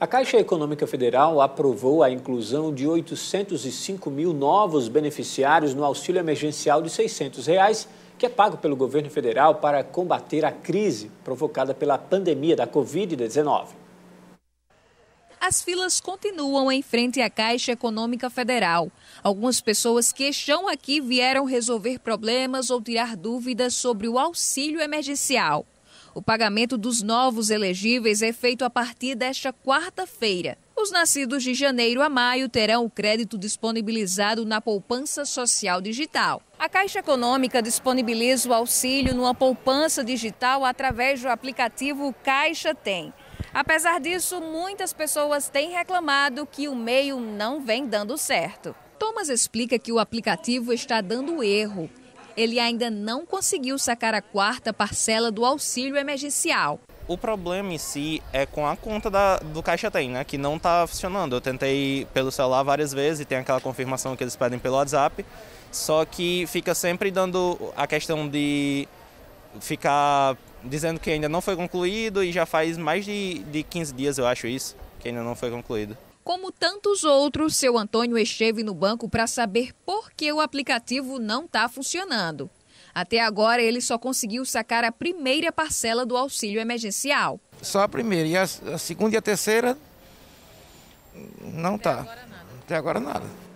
A Caixa Econômica Federal aprovou a inclusão de 805 mil novos beneficiários no auxílio emergencial de R$ 600, reais, que é pago pelo governo federal para combater a crise provocada pela pandemia da Covid-19. As filas continuam em frente à Caixa Econômica Federal. Algumas pessoas que estão aqui vieram resolver problemas ou tirar dúvidas sobre o auxílio emergencial. O pagamento dos novos elegíveis é feito a partir desta quarta-feira. Os nascidos de janeiro a maio terão o crédito disponibilizado na poupança social digital. A Caixa Econômica disponibiliza o auxílio numa poupança digital através do aplicativo Caixa Tem. Apesar disso, muitas pessoas têm reclamado que o meio não vem dando certo. Thomas explica que o aplicativo está dando erro ele ainda não conseguiu sacar a quarta parcela do auxílio emergencial. O problema em si é com a conta da, do Caixa Tem, né? Que não está funcionando. Eu tentei pelo celular várias vezes e tem aquela confirmação que eles pedem pelo WhatsApp. Só que fica sempre dando a questão de ficar dizendo que ainda não foi concluído e já faz mais de, de 15 dias, eu acho isso, que ainda não foi concluído. Como tantos outros, seu Antônio esteve no banco para saber por que o aplicativo não está funcionando. Até agora, ele só conseguiu sacar a primeira parcela do auxílio emergencial. Só a primeira. E a, segunda e a terceira não está. Até agora nada.